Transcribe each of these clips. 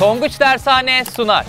Tonguç Dershane sunar.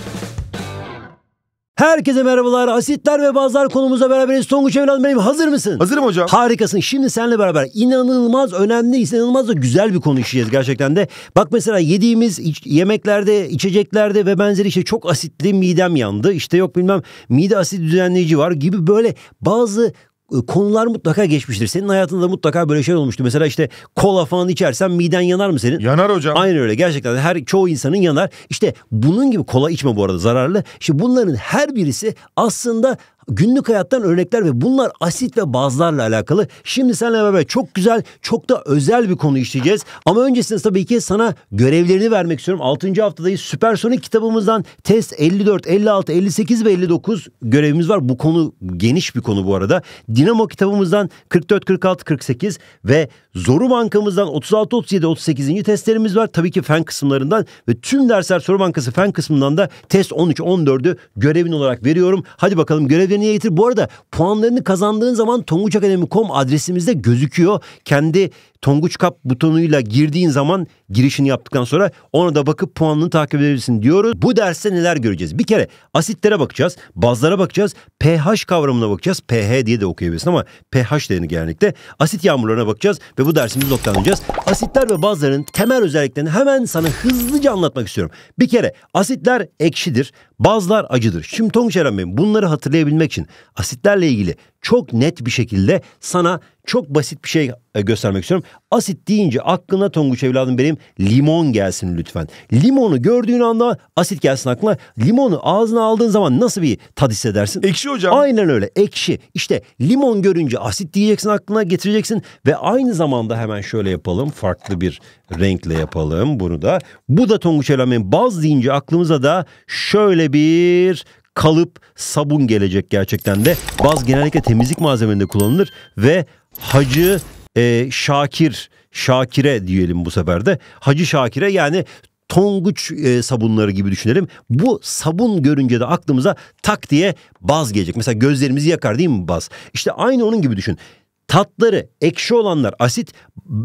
Herkese merhabalar. Asitler ve bazlar konumuza beraberiz. Tonguç evladım benim hazır mısın? Hazırım hocam. Harikasın. Şimdi seninle beraber inanılmaz önemli, inanılmaz da güzel bir konu işleyeceğiz gerçekten de. Bak mesela yediğimiz iç, yemeklerde, içeceklerde ve benzeri işte çok asitli midem yandı. İşte yok bilmem mide asit düzenleyici var gibi böyle bazı e, konular mutlaka geçmiştir. Senin hayatında mutlaka böyle şey olmuştu. Mesela işte kola falan içersen miden yanar mı senin? Yanar hocam. Aynen öyle gerçekten her çoğu insanın yanar. İşte bunun gibi kola içme bu arada zararlı. İşte bunların her birisi aslında günlük hayattan örnekler ve bunlar asit ve bazlarla alakalı. Şimdi seninle beraber çok güzel, çok da özel bir konu işleyeceğiz. Ama öncesinde tabii ki sana görevlerini vermek istiyorum. 6. haftadayız. Süpersonik kitabımızdan test 54, 56, 58 ve 59 görevimiz var. Bu konu geniş bir konu bu arada. Dinamo kitabımızdan 44, 46, 48 ve Zoru Bankamızdan 36, 37, 38. testlerimiz var. Tabii ki fen kısımlarından ve tüm dersler Soru Bankası fen kısmından da test 13, 14'ü görevin olarak veriyorum. Hadi bakalım görev ödevlerini getir. Bu arada puanlarını kazandığın zaman tonguçakademi.com adresimizde gözüküyor. Kendi Tonguç Kap butonuyla girdiğin zaman girişini yaptıktan sonra ona da bakıp puanını takip edebilirsin diyoruz. Bu derste neler göreceğiz? Bir kere asitlere bakacağız, bazlara bakacağız, pH kavramına bakacağız. pH diye de okuyabilirsin ama pH değerini genellikle. Asit yağmurlarına bakacağız ve bu dersimizi noktalanacağız. Asitler ve bazların temel özelliklerini hemen sana hızlıca anlatmak istiyorum. Bir kere asitler ekşidir, bazlar acıdır. Şimdi Tonguç Eren Bey bunları hatırlayabilmek için asitlerle ilgili çok net bir şekilde sana çok basit bir şey e, göstermek istiyorum. Asit deyince aklına Tonguç evladım benim limon gelsin lütfen. Limonu gördüğün anda asit gelsin aklına. Limonu ağzına aldığın zaman nasıl bir tad hissedersin? Ekşi hocam. Aynen öyle ekşi. İşte limon görünce asit diyeceksin aklına getireceksin. Ve aynı zamanda hemen şöyle yapalım. Farklı bir renkle yapalım bunu da. Bu da Tonguç evladım benim baz deyince aklımıza da şöyle bir kalıp sabun gelecek gerçekten de. Baz genellikle temizlik malzemesinde kullanılır ve Hacı e, Şakir, Şakire diyelim bu sefer de. Hacı Şakire yani tonguç e, sabunları gibi düşünelim. Bu sabun görünce de aklımıza tak diye baz gelecek. Mesela gözlerimizi yakar değil mi baz? İşte aynı onun gibi düşün. Tatları ekşi olanlar asit,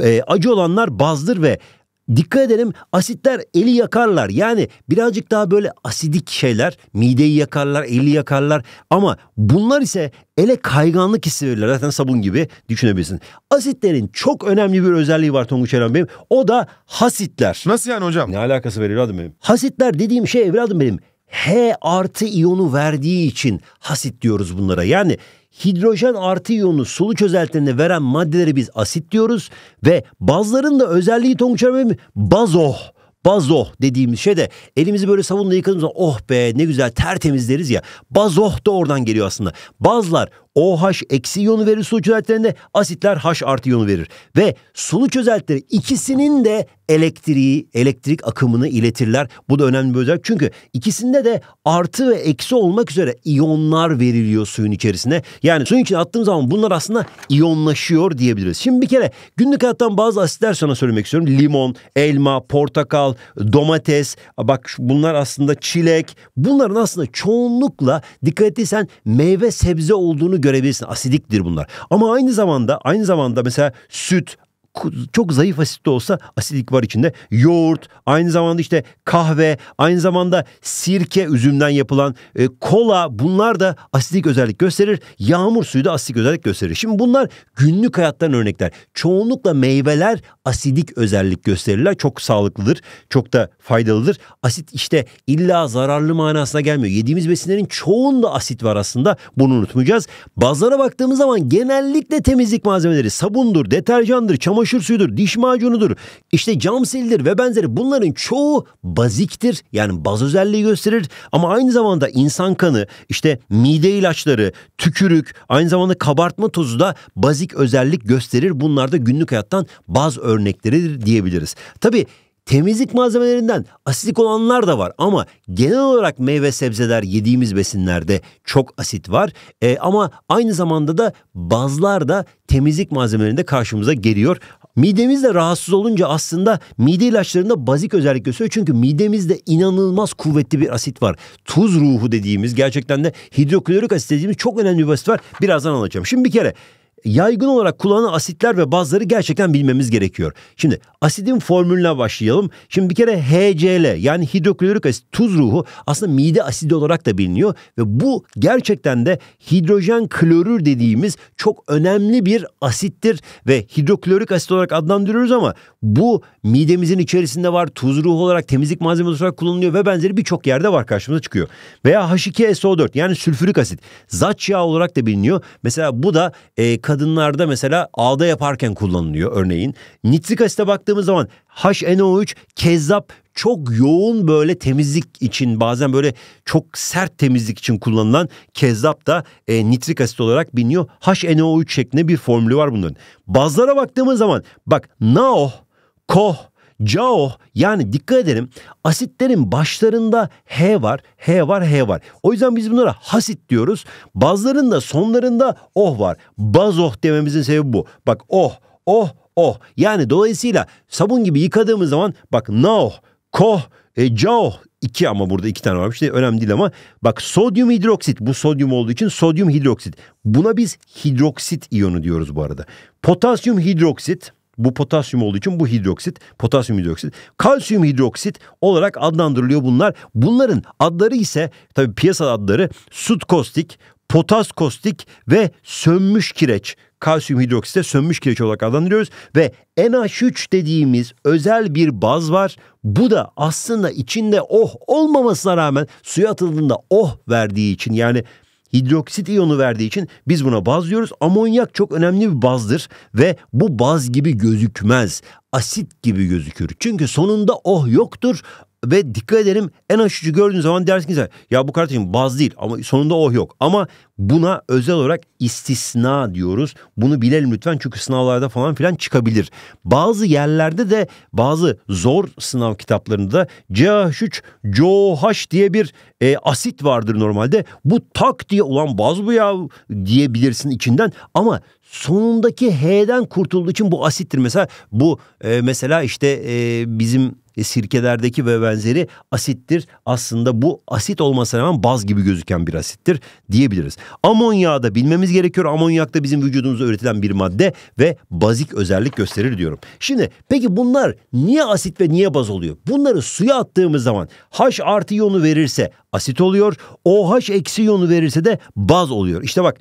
e, acı olanlar bazdır ve Dikkat edelim asitler eli yakarlar. Yani birazcık daha böyle asidik şeyler mideyi yakarlar, eli yakarlar. Ama bunlar ise ele kayganlık hissi verirler. Zaten sabun gibi düşünebilirsin. Asitlerin çok önemli bir özelliği var Tonguç Eren Bey'im. O da hasitler. Nasıl yani hocam? Ne alakası var evladım benim? Hasitler dediğim şey evladım benim H artı iyonu verdiği için hasit diyoruz bunlara. Yani hidrojen artı iyonu sulu çözeltilerine veren maddeleri biz asit diyoruz ve bazların da özelliği Tonguç Hanım bazo bazoh dediğimiz şey de elimizi böyle sabunla yıkadığımız zaman oh be ne güzel tertemizleriz ya. Bazoh da oradan geliyor aslında. Bazlar OH eksi iyonu verir sulu çözeltilerinde asitler H artı iyonu verir. Ve sulu çözeltileri ikisinin de elektriği, elektrik akımını iletirler. Bu da önemli bir özellik. Çünkü ikisinde de artı ve eksi olmak üzere iyonlar veriliyor suyun içerisine. Yani suyun içine attığım zaman bunlar aslında iyonlaşıyor diyebiliriz. Şimdi bir kere günlük hayattan bazı asitler sana söylemek istiyorum. Limon, elma, portakal, domates, bak bunlar aslında çilek. Bunların aslında çoğunlukla dikkat ettiysen meyve sebze olduğunu görebilirsin. Asidiktir bunlar. Ama aynı zamanda aynı zamanda mesela süt, çok zayıf asit de olsa asidik var içinde. Yoğurt, aynı zamanda işte kahve, aynı zamanda sirke üzümden yapılan e, kola bunlar da asidik özellik gösterir. Yağmur suyu da asidik özellik gösterir. Şimdi bunlar günlük hayattan örnekler. Çoğunlukla meyveler asidik özellik gösterirler. Çok sağlıklıdır, çok da faydalıdır. Asit işte illa zararlı manasına gelmiyor. Yediğimiz besinlerin çoğunda asit var aslında. Bunu unutmayacağız. Bazılara baktığımız zaman genellikle temizlik malzemeleri sabundur, deterjandır, çamaşır çamaşır suyudur, diş macunudur, işte cam sildir ve benzeri bunların çoğu baziktir. Yani baz özelliği gösterir ama aynı zamanda insan kanı, işte mide ilaçları, tükürük, aynı zamanda kabartma tozu da bazik özellik gösterir. Bunlar da günlük hayattan baz örnekleridir diyebiliriz. Tabii Temizlik malzemelerinden asidik olanlar da var ama genel olarak meyve sebzeler yediğimiz besinlerde çok asit var. E, ama aynı zamanda da bazlar da temizlik malzemelerinde karşımıza geliyor. Midemiz rahatsız olunca aslında mide ilaçlarında bazik özellik gösteriyor. Çünkü midemizde inanılmaz kuvvetli bir asit var. Tuz ruhu dediğimiz gerçekten de hidroklorik asit dediğimiz çok önemli bir asit var. Birazdan anlatacağım. Şimdi bir kere yaygın olarak kullanılan asitler ve bazları gerçekten bilmemiz gerekiyor. Şimdi asidin formülüne başlayalım. Şimdi bir kere HCl yani hidroklorik asit tuz ruhu aslında mide asidi olarak da biliniyor ve bu gerçekten de hidrojen klorür dediğimiz çok önemli bir asittir ve hidroklorik asit olarak adlandırıyoruz ama bu midemizin içerisinde var. Tuz ruhu olarak temizlik malzemesi olarak kullanılıyor ve benzeri birçok yerde var karşımıza çıkıyor. Veya H2SO4 yani sülfürik asit. Zaç yağı olarak da biliniyor. Mesela bu da e, kadınlarda mesela ağda yaparken kullanılıyor örneğin. Nitrik asite baktığımız zaman HNO3 kezzap çok yoğun böyle temizlik için bazen böyle çok sert temizlik için kullanılan kezzap da e, nitrik asit olarak biliniyor. HNO3 şeklinde bir formülü var bunların. Bazlara baktığımız zaman bak NaOH koh, cao yani dikkat edelim asitlerin başlarında H var, H var, H var. O yüzden biz bunlara hasit diyoruz. Bazların da sonlarında oh var. Bazoh dememizin sebebi bu. Bak oh, oh, oh. Yani dolayısıyla sabun gibi yıkadığımız zaman bak NaO, koh, e, cao iki ama burada iki tane varmış. İşte önemli değil ama bak sodyum hidroksit bu sodyum olduğu için sodyum hidroksit. Buna biz hidroksit iyonu diyoruz bu arada. Potasyum hidroksit bu potasyum olduğu için bu hidroksit, potasyum hidroksit, kalsiyum hidroksit olarak adlandırılıyor bunlar. Bunların adları ise tabi piyasa adları sut kostik, potas kostik ve sönmüş kireç. Kalsiyum hidroksite sönmüş kireç olarak adlandırıyoruz ve NH3 dediğimiz özel bir baz var. Bu da aslında içinde oh olmamasına rağmen suya atıldığında oh verdiği için yani hidroksit iyonu verdiği için biz buna baz diyoruz. Amonyak çok önemli bir bazdır ve bu baz gibi gözükmez. Asit gibi gözükür. Çünkü sonunda oh yoktur ve dikkat ederim en aşıcı gördüğün zaman dersiniz ya bu kardeşim baz değil ama sonunda o oh yok. Ama buna özel olarak istisna diyoruz. Bunu bilelim lütfen çünkü sınavlarda falan filan çıkabilir. Bazı yerlerde de bazı zor sınav kitaplarında da CH3 COH diye bir e, asit vardır normalde. Bu tak diye ulan baz bu ya diyebilirsin içinden ama sonundaki H'den kurtulduğu için bu asittir. Mesela bu e, mesela işte e, bizim sirkelerdeki ve benzeri asittir. Aslında bu asit olmasına rağmen baz gibi gözüken bir asittir diyebiliriz. Amonyağı da bilmemiz gerekiyor. Amonyak da bizim vücudumuzda üretilen bir madde ve bazik özellik gösterir diyorum. Şimdi peki bunlar niye asit ve niye baz oluyor? Bunları suya attığımız zaman H artı iyonu verirse asit oluyor. OH eksi iyonu verirse de baz oluyor. İşte bak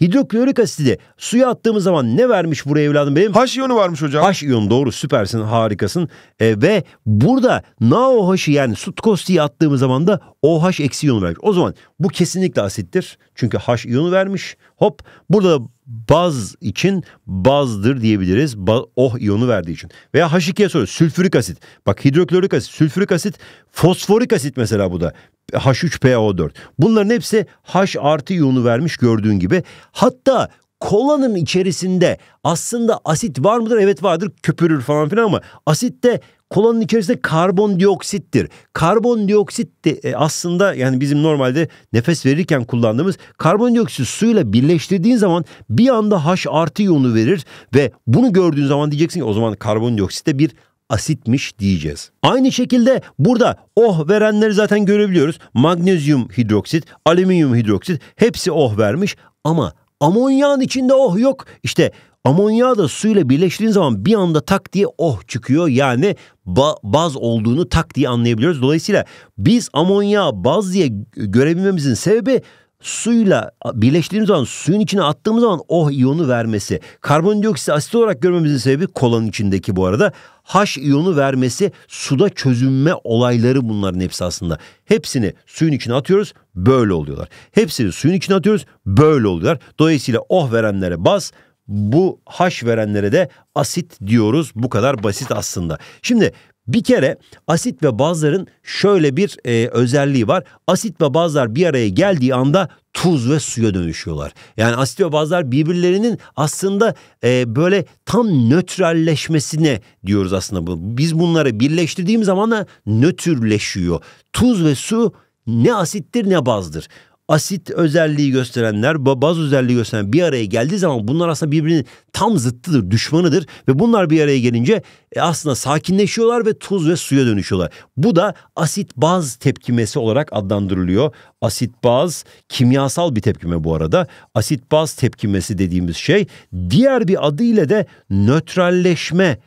Hidroklorik asidi suya attığımız zaman ne vermiş buraya evladım benim? Haş iyonu varmış hocam. Haş iyonu doğru süpersin harikasın. E, ve burada NaOH'ı yani sutkostiyi attığımız zaman da OH eksi iyonu vermiş. O zaman bu kesinlikle asittir. Çünkü haş iyonu vermiş. Hop burada baz için bazdır diyebiliriz. Ba oh iyonu verdiği için. Veya H2'ye soru sülfürik asit. Bak hidroklorik asit, sülfürik asit, fosforik asit mesela bu da. H3PO4. Bunların hepsi H artı iyonu vermiş gördüğün gibi. Hatta kolanın içerisinde aslında asit var mıdır? Evet vardır köpürür falan filan ama asitte Kolanın içerisinde karbondioksittir. Karbondioksit de e, aslında yani bizim normalde nefes verirken kullandığımız karbondioksit suyla birleştirdiğin zaman bir anda H artı yonu verir ve bunu gördüğün zaman diyeceksin ki o zaman karbondioksit de bir asitmiş diyeceğiz. Aynı şekilde burada oh verenleri zaten görebiliyoruz. Magnezyum hidroksit, alüminyum hidroksit hepsi oh vermiş ama amonyağın içinde oh yok. İşte Amonya da suyla birleştiğin zaman bir anda tak diye oh çıkıyor. Yani ba baz olduğunu tak diye anlayabiliyoruz. Dolayısıyla biz amonya baz diye görebilmemizin sebebi suyla birleştiğimiz zaman suyun içine attığımız zaman oh iyonu vermesi. Karbondioksit asit olarak görmemizin sebebi kolanın içindeki bu arada. H iyonu vermesi suda çözünme olayları bunların hepsi aslında. Hepsini suyun içine atıyoruz böyle oluyorlar. Hepsini suyun içine atıyoruz böyle oluyorlar. Dolayısıyla oh verenlere baz bu haş verenlere de asit diyoruz. Bu kadar basit aslında. Şimdi bir kere asit ve bazların şöyle bir e, özelliği var. Asit ve bazlar bir araya geldiği anda tuz ve suya dönüşüyorlar. Yani asit ve bazlar birbirlerinin aslında e, böyle tam nötralleşmesine diyoruz aslında. bu. Biz bunları birleştirdiğimiz zaman da nötrleşiyor. Tuz ve su ne asittir ne bazdır asit özelliği gösterenler, baz özelliği gösteren bir araya geldiği zaman bunlar aslında birbirinin tam zıttıdır, düşmanıdır ve bunlar bir araya gelince e, aslında sakinleşiyorlar ve tuz ve suya dönüşüyorlar. Bu da asit baz tepkimesi olarak adlandırılıyor. Asit baz kimyasal bir tepkime bu arada. Asit baz tepkimesi dediğimiz şey diğer bir adıyla de nötralleşme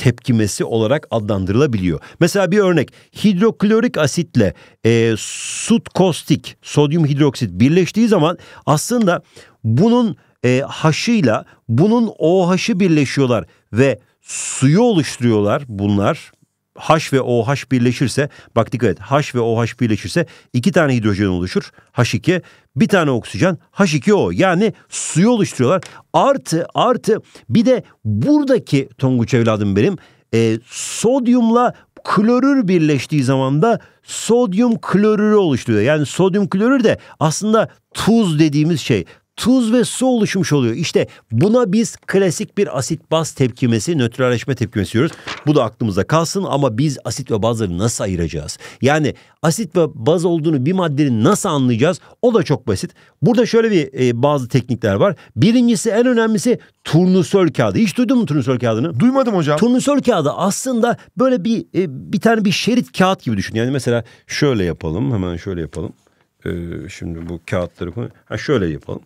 tepkimesi olarak adlandırılabiliyor. Mesela bir örnek hidroklorik asitle e, sut kostik, sodyum hidroksit birleştiği zaman aslında bunun e, haşıyla bunun OH'ı birleşiyorlar ve suyu oluşturuyorlar bunlar H ve OH birleşirse bak dikkat et H ve OH birleşirse iki tane hidrojen oluşur H2 bir tane oksijen H2O yani suyu oluşturuyorlar. Artı artı bir de buradaki Tonguç evladım benim e, sodyumla klorür birleştiği zaman da sodyum klorürü oluşturuyor. Yani sodyum klorür de aslında tuz dediğimiz şey tuz ve su oluşmuş oluyor. İşte buna biz klasik bir asit baz tepkimesi, nötralleşme tepkimesi diyoruz. Bu da aklımızda kalsın ama biz asit ve bazları nasıl ayıracağız? Yani asit ve baz olduğunu bir maddenin nasıl anlayacağız? O da çok basit. Burada şöyle bir e, bazı teknikler var. Birincisi en önemlisi turnusol kağıdı. Hiç duydun mu turnusol kağıdını? Duymadım hocam. Turnusol kağıdı aslında böyle bir e, bir tane bir şerit kağıt gibi düşün. Yani mesela şöyle yapalım, hemen şöyle yapalım. Ee, şimdi bu kağıtları ha şöyle yapalım.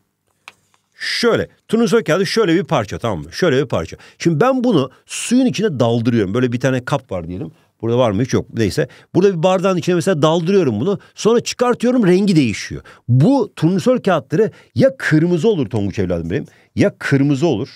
Şöyle turnusol kağıdı şöyle bir parça tamam mı? Şöyle bir parça. Şimdi ben bunu suyun içine daldırıyorum. Böyle bir tane kap var diyelim. Burada var mı hiç yok neyse. Burada bir bardağın içine mesela daldırıyorum bunu. Sonra çıkartıyorum rengi değişiyor. Bu turnusol kağıtları ya kırmızı olur Tonguç evladım benim. Ya kırmızı olur.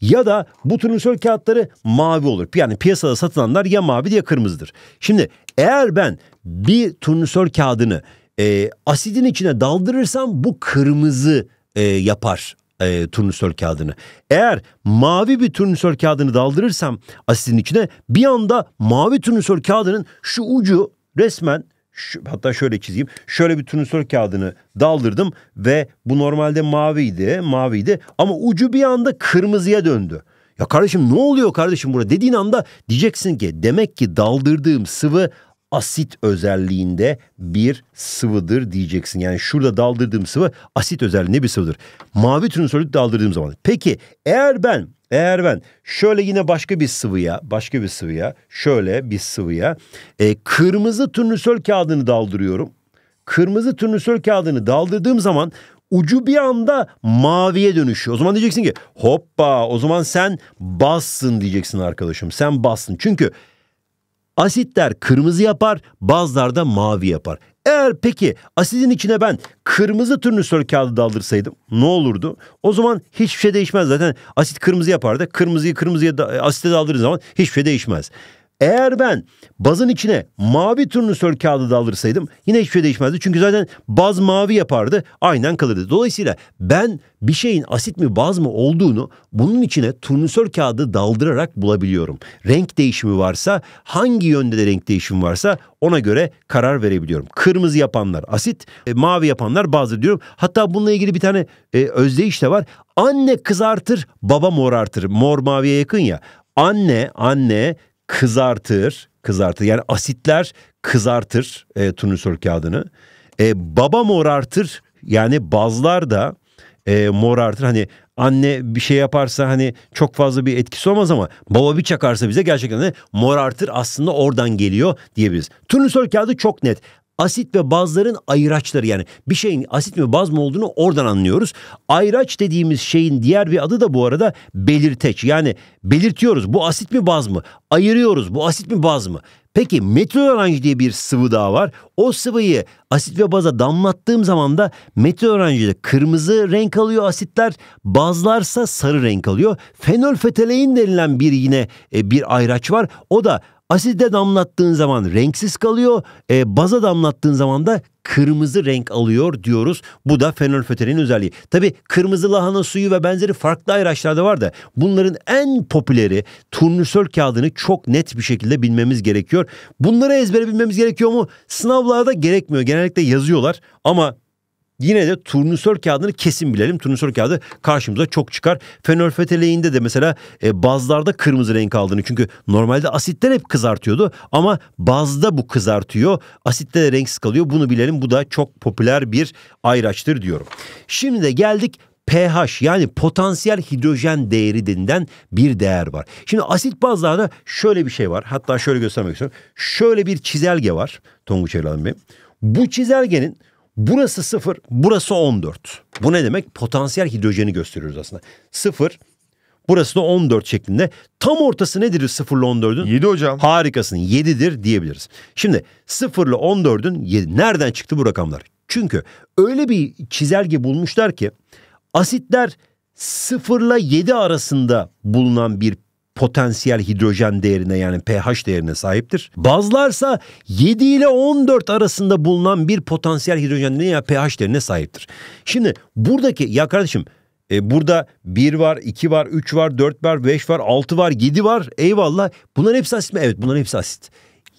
Ya da bu turnusol kağıtları mavi olur. Yani piyasada satılanlar ya mavi ya kırmızıdır. Şimdi eğer ben bir turnusol kağıdını e, asidin içine daldırırsam bu kırmızı e, yapar e, turnusol kağıdını. Eğer mavi bir turnusol kağıdını daldırırsam asitin içine bir anda mavi turnusol kağıdının şu ucu resmen şu, hatta şöyle çizeyim. Şöyle bir turnusol kağıdını daldırdım ve bu normalde maviydi, maviydi ama ucu bir anda kırmızıya döndü. Ya kardeşim ne oluyor kardeşim burada dediğin anda diyeceksin ki demek ki daldırdığım sıvı asit özelliğinde bir sıvıdır diyeceksin. Yani şurada daldırdığım sıvı asit özelliğinde bir sıvıdır. Mavi trunsolit daldırdığım zaman. Peki eğer ben eğer ben şöyle yine başka bir sıvıya, başka bir sıvıya, şöyle bir sıvıya e, kırmızı turnusol kağıdını daldırıyorum. Kırmızı turnusol kağıdını daldırdığım zaman ucu bir anda maviye dönüşüyor. O zaman diyeceksin ki hoppa o zaman sen bassın diyeceksin arkadaşım. Sen bassın. Çünkü Asitler kırmızı yapar, bazılar da mavi yapar. Eğer peki asidin içine ben kırmızı turnusol kağıdı daldırsaydım ne olurdu? O zaman hiçbir şey değişmez zaten. Asit kırmızı yapar da kırmızıyı kırmızıya da, e, asite daldırdığı zaman hiçbir şey değişmez. Eğer ben bazın içine mavi turnusol kağıdı da alırsaydım yine hiçbir şey değişmezdi. Çünkü zaten baz mavi yapardı aynen kalırdı. Dolayısıyla ben bir şeyin asit mi baz mı olduğunu bunun içine turnusol kağıdı daldırarak bulabiliyorum. Renk değişimi varsa hangi yönde de renk değişimi varsa ona göre karar verebiliyorum. Kırmızı yapanlar asit, e, mavi yapanlar bazdır diyorum. Hatta bununla ilgili bir tane e, özdeyiş de var. Anne kızartır, baba morartır. Mor maviye yakın ya anne anne kızartır, kızartır. Yani asitler kızartır e, turnusol kağıdını. E, baba morartır yani bazlar da e, morartır. Hani anne bir şey yaparsa hani çok fazla bir etkisi olmaz ama baba bir çakarsa bize gerçekten de morartır aslında oradan geliyor diyebiliriz. Turnusol kağıdı çok net asit ve bazların ayıraçları yani bir şeyin asit mi baz mı olduğunu oradan anlıyoruz. Ayraç dediğimiz şeyin diğer bir adı da bu arada belirteç. Yani belirtiyoruz bu asit mi baz mı? Ayırıyoruz bu asit mi baz mı? Peki metil öğrenci diye bir sıvı daha var. O sıvıyı asit ve baza damlattığım zaman da metil öğrencide kırmızı renk alıyor asitler. Bazlarsa sarı renk alıyor. Fenol fetalein denilen bir yine e, bir ayraç var. O da Aside damlattığın zaman renksiz kalıyor. E, baza damlattığın zaman da kırmızı renk alıyor diyoruz. Bu da fenolfetenin özelliği. Tabi kırmızı lahana suyu ve benzeri farklı ayraçlarda var da bunların en popüleri turnusol kağıdını çok net bir şekilde bilmemiz gerekiyor. Bunları ezbere bilmemiz gerekiyor mu? Sınavlarda gerekmiyor. Genellikle yazıyorlar ama yine de turnusol kağıdını kesin bilelim. Turnusol kağıdı karşımıza çok çıkar. Fenolfetalein'de de mesela e, bazlarda kırmızı renk aldığını çünkü normalde asitler hep kızartıyordu ama bazda bu kızartıyor. Asitte de renksiz kalıyor. Bunu bilelim. Bu da çok popüler bir ayraçtır diyorum. Şimdi de geldik pH yani potansiyel hidrojen değeri denilen bir değer var. Şimdi asit bazlarda şöyle bir şey var. Hatta şöyle göstermek istiyorum. Şöyle bir çizelge var Tonguç Hanım Bey. Bu çizelgenin Burası 0, burası 14. Bu ne demek? Potansiyel hidrojeni gösteriyoruz aslında. 0, burası da 14 şeklinde. Tam ortası nedir 0 ile 14'ün? 7 hocam. Harikasın 7'dir diyebiliriz. Şimdi 0 ile 14'ün 7. Nereden çıktı bu rakamlar? Çünkü öyle bir çizelge bulmuşlar ki asitler 0 ile 7 arasında bulunan bir potansiyel hidrojen değerine yani pH değerine sahiptir. Bazlarsa 7 ile 14 arasında bulunan bir potansiyel hidrojen değerine ya pH değerine sahiptir. Şimdi buradaki ya kardeşim e, burada 1 var, 2 var, 3 var, 4 var, 5 var, 6 var, 7 var. Eyvallah. Bunların hepsi asit mi? Evet bunların hepsi asit.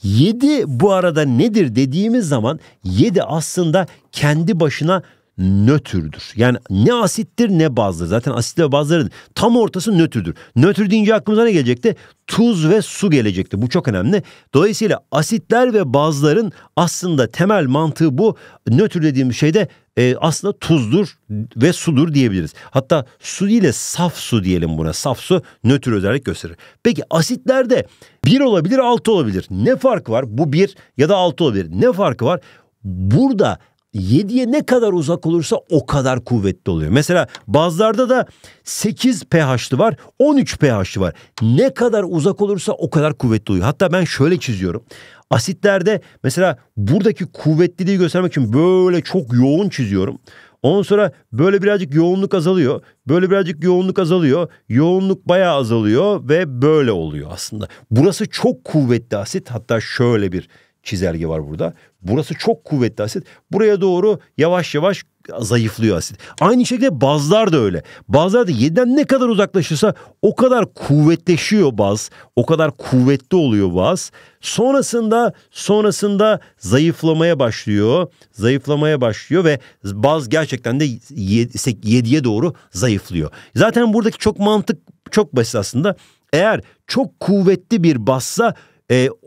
7 bu arada nedir dediğimiz zaman 7 aslında kendi başına nötrdür. Yani ne asittir ne bazdır. Zaten asitli ve bazların tam ortası nötrdür. Nötr deyince aklımıza ne gelecekti? Tuz ve su gelecekti. Bu çok önemli. Dolayısıyla asitler ve bazların aslında temel mantığı bu. Nötr dediğimiz şeyde e, aslında tuzdur ve sudur diyebiliriz. Hatta su ile saf su diyelim buna. Saf su nötr özellik gösterir. Peki asitlerde bir olabilir altı olabilir. Ne fark var? Bu bir ya da altı olabilir. Ne farkı var? Burada 7'ye ne kadar uzak olursa o kadar kuvvetli oluyor. Mesela bazılarda da 8 pH'li var, 13 pH'li var. Ne kadar uzak olursa o kadar kuvvetli oluyor. Hatta ben şöyle çiziyorum. Asitlerde mesela buradaki kuvvetliliği göstermek için böyle çok yoğun çiziyorum. Ondan sonra böyle birazcık yoğunluk azalıyor. Böyle birazcık yoğunluk azalıyor. Yoğunluk bayağı azalıyor ve böyle oluyor aslında. Burası çok kuvvetli asit. Hatta şöyle bir çizelge var burada. Burası çok kuvvetli asit. Buraya doğru yavaş yavaş zayıflıyor asit. Aynı şekilde bazlar da öyle. Bazlar da 7'den ne kadar uzaklaşırsa o kadar kuvvetleşiyor baz. O kadar kuvvetli oluyor baz. Sonrasında sonrasında zayıflamaya başlıyor. Zayıflamaya başlıyor ve baz gerçekten de 7'ye doğru zayıflıyor. Zaten buradaki çok mantık çok basit aslında. Eğer çok kuvvetli bir bassa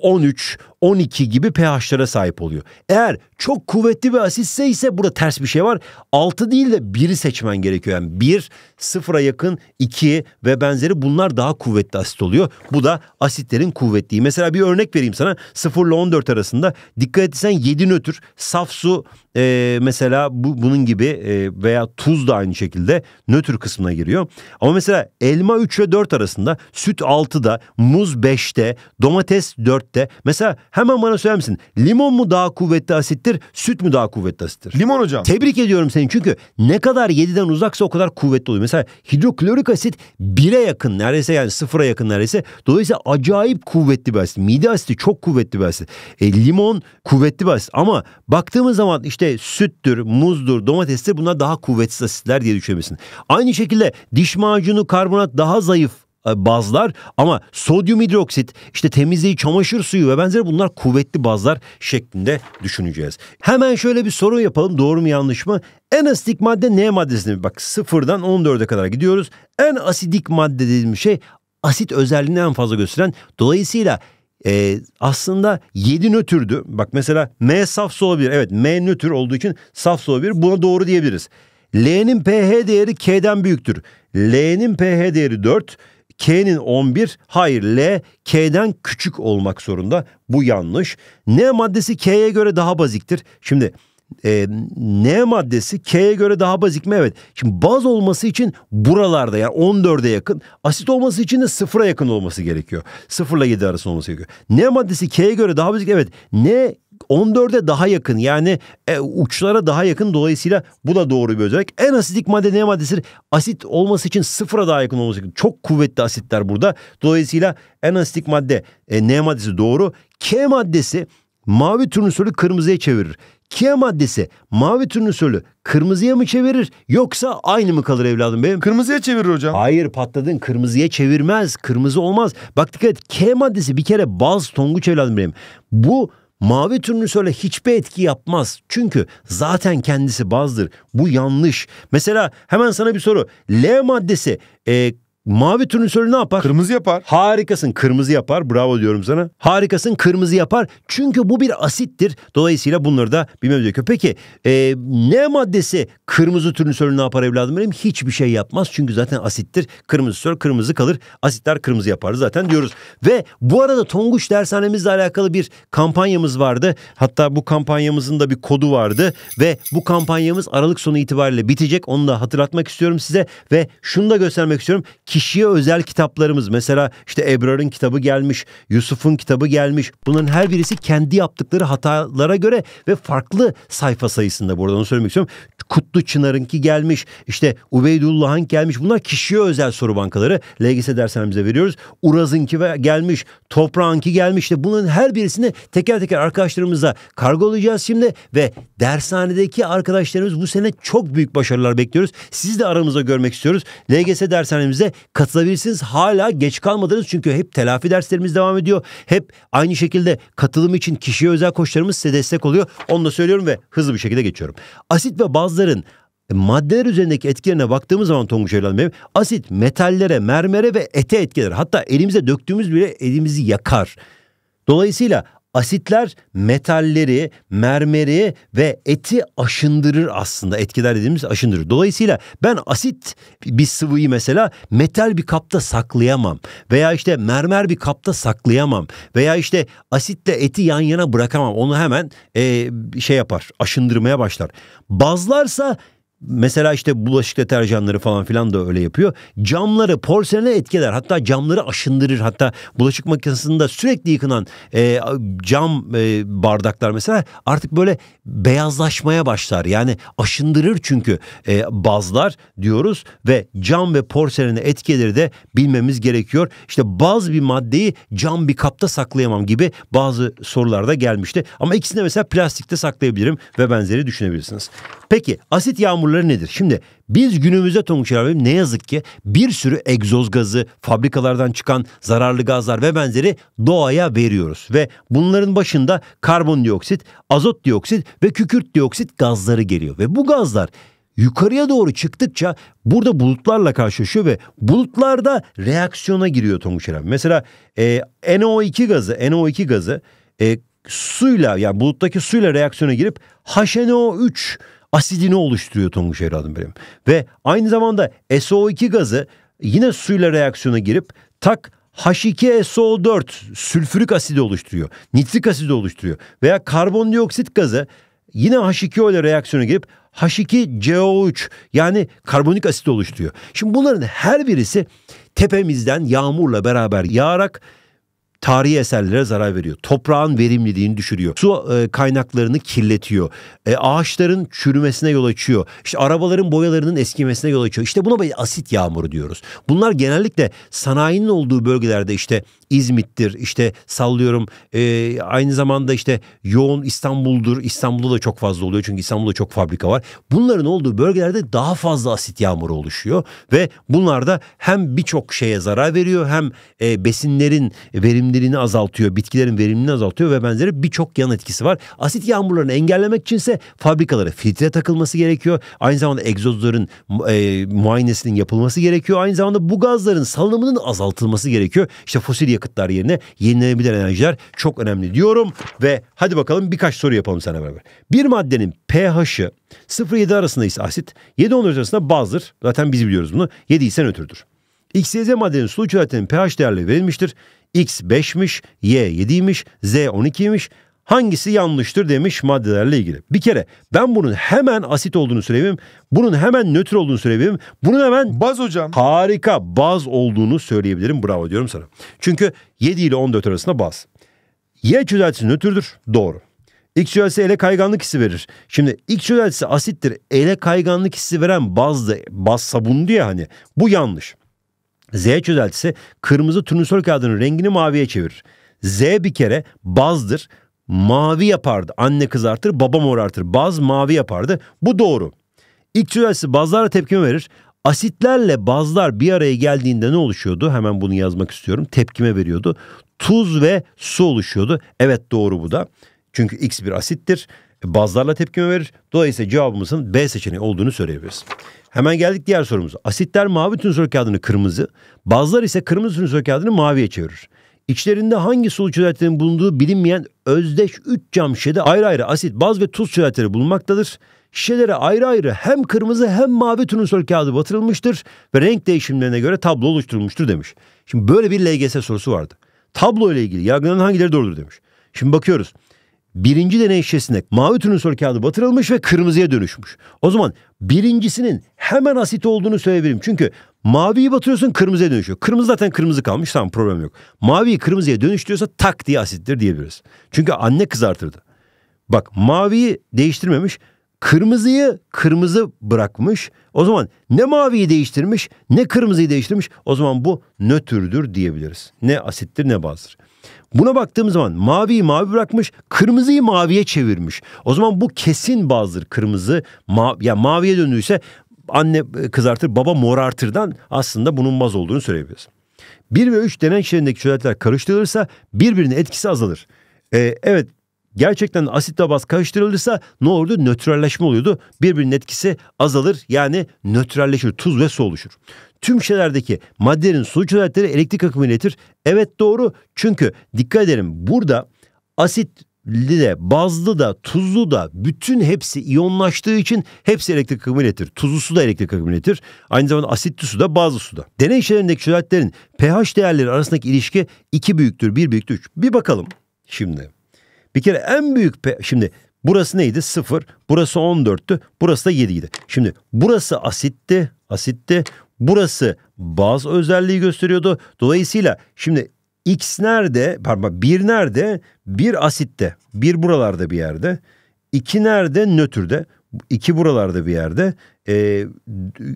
13, e, 12 gibi pH'lere sahip oluyor. Eğer çok kuvvetli bir asitse ise burada ters bir şey var. 6 değil de 1'i seçmen gerekiyor. Yani 1, 0'a yakın 2 ve benzeri bunlar daha kuvvetli asit oluyor. Bu da asitlerin kuvvetliği. Mesela bir örnek vereyim sana. 0 ile 14 arasında dikkat etsen 7 nötr, saf su e, mesela bu, bunun gibi e, veya tuz da aynı şekilde nötr kısmına giriyor. Ama mesela elma 3 ve 4 arasında, süt 6'da, muz 5'te, domates 4'te. Mesela Hemen bana söyler misin? Limon mu daha kuvvetli asittir, süt mü daha kuvvetli asittir? Limon hocam. Tebrik ediyorum seni çünkü ne kadar 7'den uzaksa o kadar kuvvetli oluyor. Mesela hidroklorik asit 1'e yakın neredeyse yani sıfıra yakın neredeyse. Dolayısıyla acayip kuvvetli bir asit. Mide asiti çok kuvvetli bir asit. E, limon kuvvetli bir asit ama baktığımız zaman işte süttür, muzdur, domatestir bunlar daha kuvvetsiz asitler diye düşünebilirsin. Aynı şekilde diş macunu karbonat daha zayıf e, bazlar ama sodyum hidroksit, işte temizleyici çamaşır suyu ve benzeri bunlar kuvvetli bazlar şeklinde düşüneceğiz. Hemen şöyle bir soru yapalım doğru mu yanlış mı? En asidik madde ne maddesine bak sıfırdan 14'e kadar gidiyoruz. En asidik madde dediğim şey asit özelliğini en fazla gösteren dolayısıyla e, aslında 7 nötrdü. Bak mesela M saf su olabilir. Evet M nötr olduğu için saf su olabilir. Buna doğru diyebiliriz. L'nin pH değeri K'den büyüktür. L'nin pH değeri 4. K'nin 11 hayır L K'den küçük olmak zorunda. Bu yanlış. N maddesi K'ye göre daha baziktir. Şimdi e, N maddesi K'ye göre daha bazik mi? Evet. Şimdi baz olması için buralarda yani 14'e yakın. Asit olması için de sıfıra yakın olması gerekiyor. Sıfırla 7 arası olması gerekiyor. N maddesi K'ye göre daha bazik. Evet. N 14'e daha yakın yani e, uçlara daha yakın dolayısıyla bu da doğru bir özellik. En asidik madde ne maddesidir? Asit olması için sıfıra daha yakın olması için çok kuvvetli asitler burada. Dolayısıyla en asidik madde e, N maddesi doğru. K maddesi mavi turnusolu kırmızıya çevirir. K maddesi mavi turnusolu kırmızıya mı çevirir yoksa aynı mı kalır evladım benim? Kırmızıya çevirir hocam. Hayır patladın kırmızıya çevirmez. Kırmızı olmaz. Bak dikkat et K maddesi bir kere baz tonguç evladım benim. Bu Mavi turnusole hiçbir etki yapmaz. Çünkü zaten kendisi bazdır. Bu yanlış. Mesela hemen sana bir soru. L maddesi e, Mavi turnusol ne yapar? Kırmızı yapar. Harikasın kırmızı yapar. Bravo diyorum sana. Harikasın kırmızı yapar. Çünkü bu bir asittir. Dolayısıyla bunları da bilmem gerekiyor. Peki e, ne maddesi kırmızı turnusol ne yapar evladım benim? Hiçbir şey yapmaz. Çünkü zaten asittir. Kırmızı sol kırmızı kalır. Asitler kırmızı yapar zaten diyoruz. Ve bu arada Tonguç dershanemizle alakalı bir kampanyamız vardı. Hatta bu kampanyamızın da bir kodu vardı. Ve bu kampanyamız Aralık sonu itibariyle bitecek. Onu da hatırlatmak istiyorum size. Ve şunu da göstermek istiyorum kişiye özel kitaplarımız mesela işte Ebrar'ın kitabı gelmiş, Yusuf'un kitabı gelmiş. Bunların her birisi kendi yaptıkları hatalara göre ve farklı sayfa sayısında burada onu söylemek istiyorum. Kutlu Çınar'ınki gelmiş. İşte Ubeydullah'ın gelmiş. Bunlar kişiye özel soru bankaları. LGS dershanemize veriyoruz. Uraz'ınki gelmiş. Toprağınki gelmiş. İşte bunların her birisini teker teker arkadaşlarımızla kargolayacağız şimdi ve dershanedeki arkadaşlarımız bu sene çok büyük başarılar bekliyoruz. Sizi de aramızda görmek istiyoruz. LGS dershanemize katılabilirsiniz. Hala geç kalmadınız çünkü hep telafi derslerimiz devam ediyor. Hep aynı şekilde katılım için kişiye özel koçlarımız size destek oluyor. Onu da söylüyorum ve hızlı bir şekilde geçiyorum. Asit ve bazı gazların e, maddeler üzerindeki etkilerine baktığımız zaman Tonguç Evlenme asit metallere, mermere ve ete etkiler. Hatta elimize döktüğümüz bile elimizi yakar. Dolayısıyla Asitler metalleri, mermeri ve eti aşındırır aslında. Etkiler dediğimiz aşındırır. Dolayısıyla ben asit bir sıvıyı mesela metal bir kapta saklayamam. Veya işte mermer bir kapta saklayamam. Veya işte asitle eti yan yana bırakamam. Onu hemen e, şey yapar, aşındırmaya başlar. Bazlarsa Mesela işte bulaşık deterjanları falan filan da öyle yapıyor. Camları porselene etkiler hatta camları aşındırır hatta bulaşık makinesinde sürekli yıkanan e, cam e, bardaklar mesela artık böyle beyazlaşmaya başlar. Yani aşındırır çünkü e, bazlar diyoruz ve cam ve porselene etkileri de bilmemiz gerekiyor. İşte bazı bir maddeyi cam bir kapta saklayamam gibi bazı sorularda gelmişti. Ama ikisini mesela plastikte saklayabilirim ve benzeri düşünebilirsiniz. Peki asit yağmur faktörleri nedir? Şimdi biz günümüzde Tonguç abim ne yazık ki bir sürü egzoz gazı, fabrikalardan çıkan zararlı gazlar ve benzeri doğaya veriyoruz. Ve bunların başında karbondioksit, azot dioksit ve kükürt dioksit gazları geliyor. Ve bu gazlar yukarıya doğru çıktıkça burada bulutlarla karşılaşıyor ve bulutlarda reaksiyona giriyor Tonguç abim. Mesela e, NO2 gazı, NO2 gazı e, suyla yani buluttaki suyla reaksiyona girip HNO3 asidini oluşturuyor Tonguç evladım benim. Ve aynı zamanda SO2 gazı yine suyla reaksiyona girip tak H2SO4 sülfürik asidi oluşturuyor. Nitrik asidi oluşturuyor. Veya karbondioksit gazı yine H2O ile reaksiyona girip H2CO3 yani karbonik asit oluşturuyor. Şimdi bunların her birisi tepemizden yağmurla beraber yağarak tarihi eserlere zarar veriyor. Toprağın verimliliğini düşürüyor. Su e, kaynaklarını kirletiyor. E, ağaçların çürümesine yol açıyor. İşte arabaların boyalarının eskimesine yol açıyor. İşte buna bir asit yağmuru diyoruz. Bunlar genellikle sanayinin olduğu bölgelerde işte İzmit'tir, işte sallıyorum e, aynı zamanda işte yoğun İstanbul'dur. İstanbul'da da çok fazla oluyor çünkü İstanbul'da çok fabrika var. Bunların olduğu bölgelerde daha fazla asit yağmuru oluşuyor ve bunlar da hem birçok şeye zarar veriyor hem e, besinlerin verimli verimliliğini azaltıyor, bitkilerin verimliliğini azaltıyor ve benzeri birçok yan etkisi var. Asit yağmurlarını engellemek içinse fabrikalara filtre takılması gerekiyor. Aynı zamanda egzozların e, muayenesinin yapılması gerekiyor. Aynı zamanda bu gazların salınımının azaltılması gerekiyor. İşte fosil yakıtlar yerine yenilenebilir enerjiler çok önemli diyorum ve hadi bakalım birkaç soru yapalım sana beraber. Bir maddenin pH'ı 0-7 arasında ise asit, 7-10 arasında bazdır. Zaten biz biliyoruz bunu. 7 ise nötrdür. XYZ maddenin sulu çözeltinin pH değerleri verilmiştir. X 5'miş, Y 7'ymiş, Z 12'ymiş. Hangisi yanlıştır demiş maddelerle ilgili. Bir kere ben bunun hemen asit olduğunu söyleyeyim. Bunun hemen nötr olduğunu söyleyebilirim. Bunun hemen baz hocam. Harika baz olduğunu söyleyebilirim. Bravo diyorum sana. Çünkü 7 ile 14 arasında baz. Y çözeltisi nötrdür. Doğru. X çözeltisi ele kayganlık hissi verir. Şimdi X çözeltisi asittir. Ele kayganlık hissi veren baz da baz sabundu ya hani. Bu yanlış. Z çözeltisi kırmızı turnusol kağıdının rengini maviye çevirir. Z bir kere bazdır. Mavi yapardı. Anne kızartır, baba morartır. Baz mavi yapardı. Bu doğru. İlk çözeltisi bazlara tepkime verir. Asitlerle bazlar bir araya geldiğinde ne oluşuyordu? Hemen bunu yazmak istiyorum. Tepkime veriyordu. Tuz ve su oluşuyordu. Evet doğru bu da. Çünkü X bir asittir bazlarla tepkime verir. Dolayısıyla cevabımızın B seçeneği olduğunu söyleyebiliriz. Hemen geldik diğer sorumuza. Asitler mavi tünsör kağıdını kırmızı, bazlar ise kırmızı tünsör kağıdını maviye çevirir. İçlerinde hangi sulu çözeltinin bulunduğu bilinmeyen özdeş 3 cam şişede ayrı ayrı asit, baz ve tuz çözeltileri bulunmaktadır. Şişelere ayrı ayrı hem kırmızı hem mavi turnusol kağıdı batırılmıştır ve renk değişimlerine göre tablo oluşturulmuştur demiş. Şimdi böyle bir LGS sorusu vardı. Tablo ile ilgili yargılanan hangileri doğrudur demiş. Şimdi bakıyoruz birinci deney şişesinde mavi turnusol kağıdı batırılmış ve kırmızıya dönüşmüş. O zaman birincisinin hemen asit olduğunu söyleyebilirim. Çünkü maviyi batırıyorsun kırmızıya dönüşüyor. Kırmızı zaten kırmızı kalmış tamam problem yok. Maviyi kırmızıya dönüştürüyorsa tak diye asittir diyebiliriz. Çünkü anne kızartırdı. Bak maviyi değiştirmemiş kırmızıyı kırmızı bırakmış. O zaman ne maviyi değiştirmiş ne kırmızıyı değiştirmiş. O zaman bu nötrdür diyebiliriz. Ne asittir ne bazdır. Buna baktığım zaman maviyi mavi bırakmış, kırmızıyı maviye çevirmiş. O zaman bu kesin bazdır kırmızı ma ya maviye döndüyse anne e, kızartır, baba morartırdan aslında bunun baz olduğunu söyleyebiliriz. 1 ve 3 denen şeridindeki çözeltiler karıştırılırsa birbirinin etkisi azalır. Ee, evet gerçekten asit ve baz karıştırılırsa ne olurdu? Nötralleşme oluyordu. Birbirinin etkisi azalır yani nötralleşir. Tuz ve su oluşur tüm şeylerdeki maddenin sonuç özellikleri elektrik akımı iletir. Evet doğru çünkü dikkat edelim burada asitli de bazlı da tuzlu da bütün hepsi iyonlaştığı için hepsi elektrik akımı iletir. Tuzlu su da elektrik akımı iletir. Aynı zamanda asitli su da bazlı su da. Deney şeylerindeki şöhretlerin pH değerleri arasındaki ilişki 2 büyüktür 1 büyüktür 3. Bir bakalım şimdi. Bir kere en büyük şimdi Burası neydi? 0. Burası 14'tü. Burası da 7 idi. Şimdi burası asitti. Asitti. Burası baz özelliği gösteriyordu. Dolayısıyla şimdi X nerede? Pardon bir nerede? Bir asitte. Bir buralarda bir yerde. İki nerede? Nötrde. İki buralarda bir yerde. E,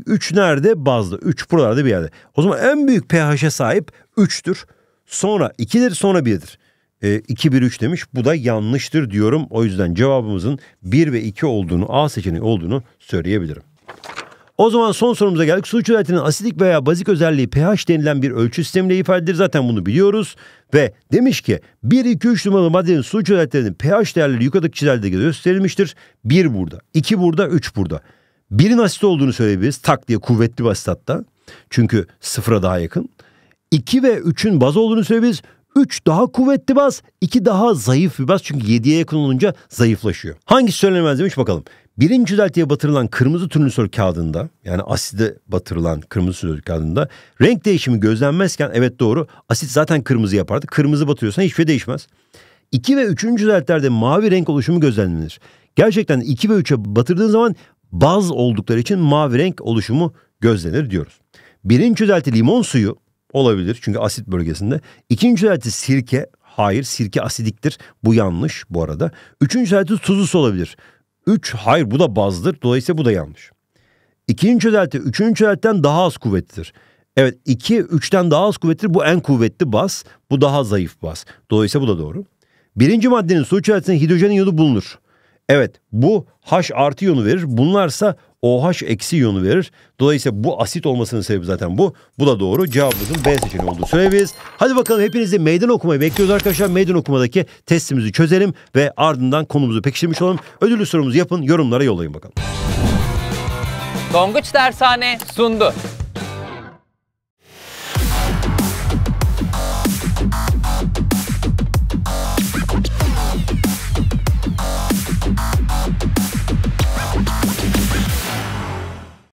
üç nerede? Bazda. Üç buralarda bir yerde. O zaman en büyük pH'e sahip üçtür. Sonra ikidir sonra birdir. E, 2 1 3 demiş. Bu da yanlıştır diyorum. O yüzden cevabımızın 1 ve 2 olduğunu A seçeneği olduğunu söyleyebilirim. O zaman son sorumuza geldik. Su çözeltinin asidik veya bazik özelliği pH denilen bir ölçü sistemiyle ifade edilir. Zaten bunu biliyoruz. Ve demiş ki 1, 2, 3 numaralı maddenin su çözeltilerinin pH değerleri yukarıdaki çizelgede gösterilmiştir. 1 burada, 2 burada, 3 burada. Birin asit olduğunu söyleyebiliriz. Tak diye kuvvetli bir asit hatta. Çünkü sıfıra daha yakın. 2 ve 3'ün baz olduğunu söyleyebiliriz. 3 daha kuvvetli baz, 2 daha zayıf bir baz. Çünkü 7'ye yakın olunca zayıflaşıyor. Hangisi söylenemez demiş bakalım. Birinci düzeltiye batırılan kırmızı turnusol kağıdında yani aside batırılan kırmızı turnusol kağıdında renk değişimi gözlenmezken evet doğru asit zaten kırmızı yapardı. Kırmızı batırıyorsan hiçbir şey değişmez. 2 ve 3. düzeltlerde mavi renk oluşumu gözlenir. Gerçekten 2 ve 3'e batırdığın zaman baz oldukları için mavi renk oluşumu gözlenir diyoruz. Birinci düzelti limon suyu olabilir çünkü asit bölgesinde. İkinci düzelti sirke. Hayır sirke asidiktir. Bu yanlış bu arada. Üçüncü düzelti tuzlu su olabilir. 3 hayır bu da bazdır. Dolayısıyla bu da yanlış. İkinci çözelti üçüncü çözeltiden daha az kuvvetlidir. Evet 2 3'ten daha az kuvvetlidir. Bu en kuvvetli baz Bu daha zayıf baz Dolayısıyla bu da doğru. Birinci maddenin su içerisinde hidrojen iyonu bulunur. Evet bu H artı iyonu verir. Bunlarsa OH eksi iyonu verir. Dolayısıyla bu asit olmasının sebebi zaten bu. Bu da doğru. Cevabımızın B seçeneği olduğunu söyleyebiliriz. Hadi bakalım hepinizi meydan okumayı bekliyoruz arkadaşlar. Meydan okumadaki testimizi çözelim ve ardından konumuzu pekiştirmiş olalım. Ödüllü sorumuzu yapın, yorumlara yollayın bakalım. Tonguç Dershane sundu.